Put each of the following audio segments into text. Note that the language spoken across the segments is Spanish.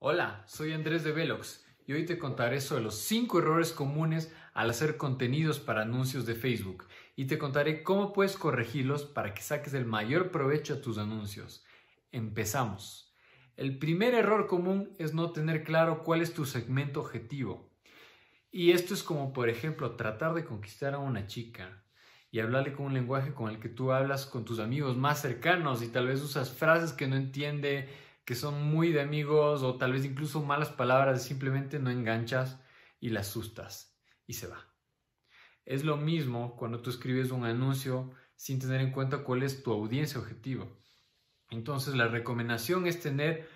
Hola, soy Andrés de Velox y hoy te contaré sobre los 5 errores comunes al hacer contenidos para anuncios de Facebook y te contaré cómo puedes corregirlos para que saques el mayor provecho a tus anuncios. Empezamos. El primer error común es no tener claro cuál es tu segmento objetivo. Y esto es como, por ejemplo, tratar de conquistar a una chica y hablarle con un lenguaje con el que tú hablas con tus amigos más cercanos y tal vez usas frases que no entiende que son muy de amigos o tal vez incluso malas palabras, simplemente no enganchas y la asustas y se va. Es lo mismo cuando tú escribes un anuncio sin tener en cuenta cuál es tu audiencia objetivo. Entonces la recomendación es tener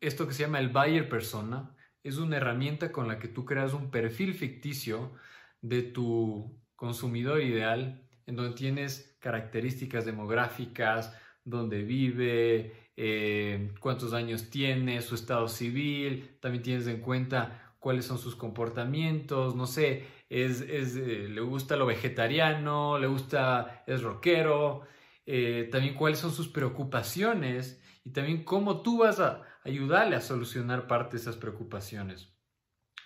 esto que se llama el buyer persona. Es una herramienta con la que tú creas un perfil ficticio de tu consumidor ideal en donde tienes características demográficas, dónde vive, eh, cuántos años tiene, su estado civil, también tienes en cuenta cuáles son sus comportamientos, no sé, es, es eh, le gusta lo vegetariano, le gusta, es rockero, eh, también cuáles son sus preocupaciones y también cómo tú vas a ayudarle a solucionar parte de esas preocupaciones.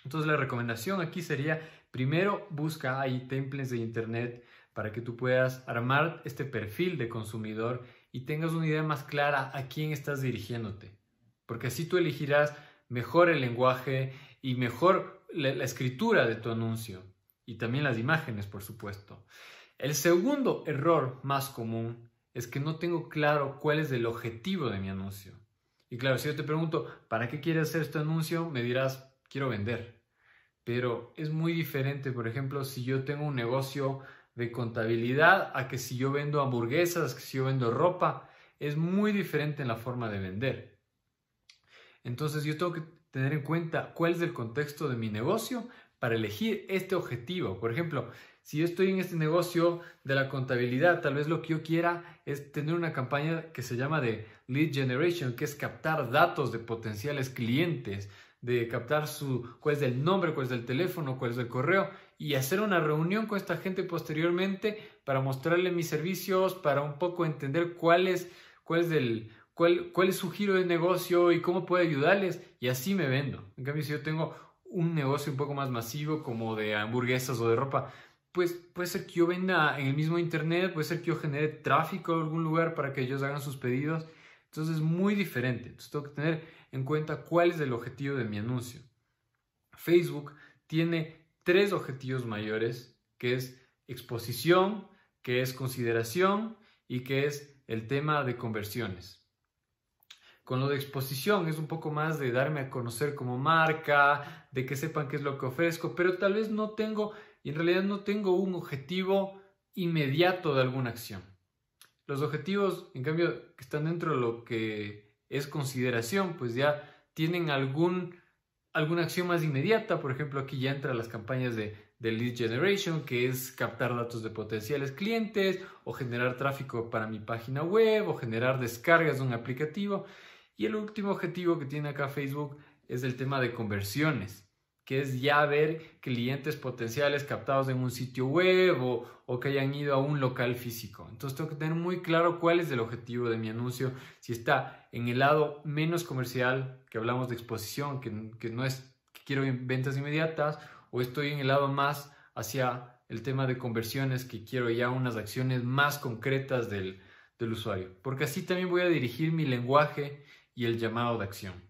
Entonces la recomendación aquí sería, primero busca ahí templates de Internet para que tú puedas armar este perfil de consumidor y tengas una idea más clara a quién estás dirigiéndote. Porque así tú elegirás mejor el lenguaje y mejor la, escritura de tu anuncio y también las imágenes, por supuesto. El segundo error más común es que no tengo claro cuál es el objetivo de mi anuncio. Y claro, si yo te pregunto, ¿para qué quieres hacer este anuncio? Me dirás, quiero vender. Pero es muy diferente, por ejemplo, si yo tengo un negocio de contabilidad a que si yo vendo hamburguesas, que si yo vendo ropa, es muy diferente en la forma de vender. Entonces yo tengo que tener en cuenta cuál es el contexto de mi negocio para elegir este objetivo. Por ejemplo, si yo estoy en este negocio de la contabilidad, tal vez lo que yo quiera es tener una campaña que se llama de lead generation, que es captar datos de potenciales clientes, de captar su, cuál es el nombre, cuál es el teléfono, cuál es el correo y hacer una reunión con esta gente posteriormente para mostrarle mis servicios, para un poco entender cuál es, cuál es, su giro de negocio y cómo puedo ayudarles y así me vendo. En cambio, si yo tengo un negocio un poco más masivo como de hamburguesas o de ropa, pues puede ser que yo venda en el mismo internet, puede ser que yo genere tráfico a algún lugar para que ellos hagan sus pedidos entonces es muy diferente. Entonces tengo que tener en cuenta cuál es el objetivo de mi anuncio. Facebook tiene tres objetivos mayores, que es exposición, que es consideración y que es el tema de conversiones. Con lo de exposición es un poco más de darme a conocer como marca, de que sepan qué es lo que ofrezco, pero tal vez no tengo, y en realidad no tengo un objetivo inmediato de alguna acción. Los objetivos, en cambio, que están dentro de lo que es consideración, pues ya tienen algún, alguna acción más inmediata. Por ejemplo, aquí ya entran las campañas de, de lead generation, que es captar datos de potenciales clientes o generar tráfico para mi página web o generar descargas de un aplicativo. Y el último objetivo que tiene acá Facebook es el tema de conversiones que es ya ver clientes potenciales captados en un sitio web o, que hayan ido a un local físico. Entonces tengo que tener muy claro cuál es el objetivo de mi anuncio, si está en el lado menos comercial, que hablamos de exposición, que, no es que quiero ventas inmediatas, o estoy en el lado más hacia el tema de conversiones, que quiero ya unas acciones más concretas del usuario, porque así también voy a dirigir mi lenguaje y el llamado de acción.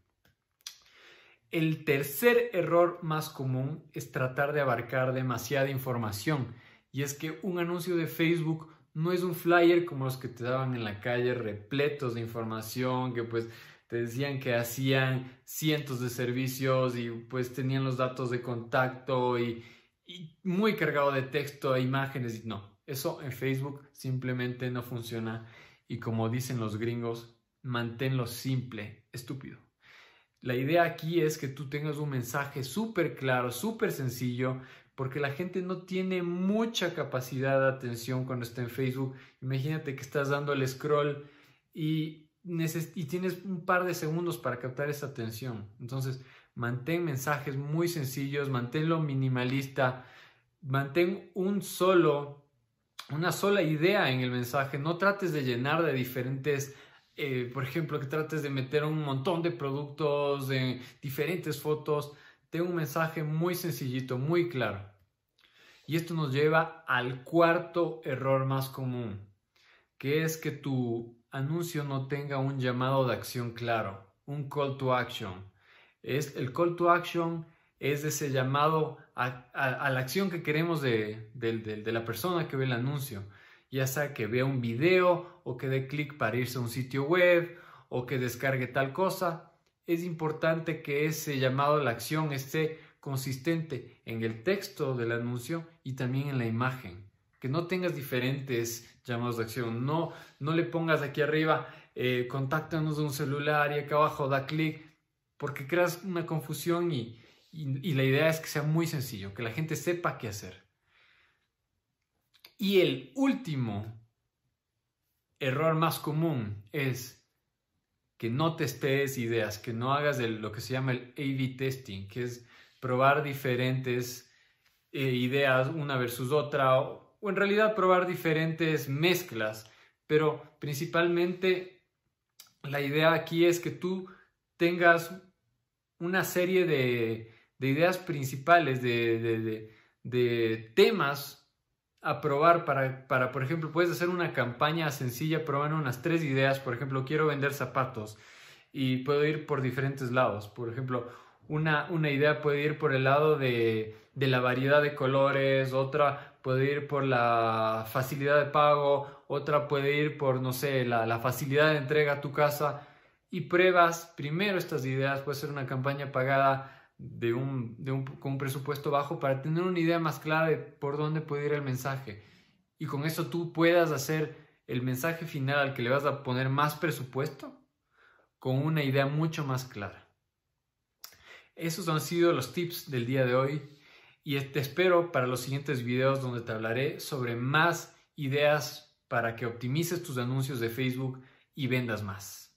El tercer error más común es tratar de abarcar demasiada información y es que un anuncio de Facebook no es un flyer como los que te daban en la calle repletos de información que pues te decían que hacían cientos de servicios y pues tenían los datos de contacto y, y muy cargado de texto e imágenes. No, eso en Facebook simplemente no funciona y como dicen los gringos, manténlo simple, estúpido. La idea aquí es que tú tengas un mensaje súper claro, súper sencillo, porque la gente no tiene mucha capacidad de atención cuando está en Facebook. Imagínate que estás dando el scroll y, y tienes un par de segundos para captar esa atención. Entonces, mantén mensajes muy sencillos, manténlo minimalista, mantén un solo, una sola idea en el mensaje, no trates de llenar de diferentes eh, por ejemplo, que trates de meter un montón de productos, en diferentes fotos, de un mensaje muy sencillito, muy claro. Y esto nos lleva al cuarto error más común, que es que tu anuncio no tenga un llamado de acción claro, un call to action. Es el call to action es ese llamado a, la acción que queremos de la persona que ve el anuncio ya sea que vea un video o que dé clic para irse a un sitio web o que descargue tal cosa. Es importante que ese llamado a la acción esté consistente en el texto del anuncio y también en la imagen. Que no tengas diferentes llamados de acción. No, no le pongas aquí arriba, eh, contáctanos de un celular y acá abajo da clic, porque creas una confusión y la idea es que sea muy sencillo, que la gente sepa qué hacer. Y el último error más común es que no testees ideas, que no hagas lo que se llama el A-B testing, que es probar diferentes eh, ideas una versus otra, o, en realidad probar diferentes mezclas, pero principalmente la idea aquí es que tú tengas una serie de, ideas principales, de, de, de temas a probar para, para, por ejemplo, puedes hacer una campaña sencilla probar unas tres ideas. Por ejemplo, quiero vender zapatos y puedo ir por diferentes lados. Por ejemplo, una, una idea puede ir por el lado de, de la variedad de colores, otra puede ir por la facilidad de pago, otra puede ir por, no sé, la, la facilidad de entrega a tu casa. Y pruebas primero estas ideas, puede ser una campaña pagada de un, con un presupuesto bajo para tener una idea más clara de por dónde puede ir el mensaje. Y con eso tú puedas hacer el mensaje final al que le vas a poner más presupuesto con una idea mucho más clara. Esos han sido los tips del día de hoy y te espero para los siguientes videos donde te hablaré sobre más ideas para que optimices tus anuncios de Facebook y vendas más.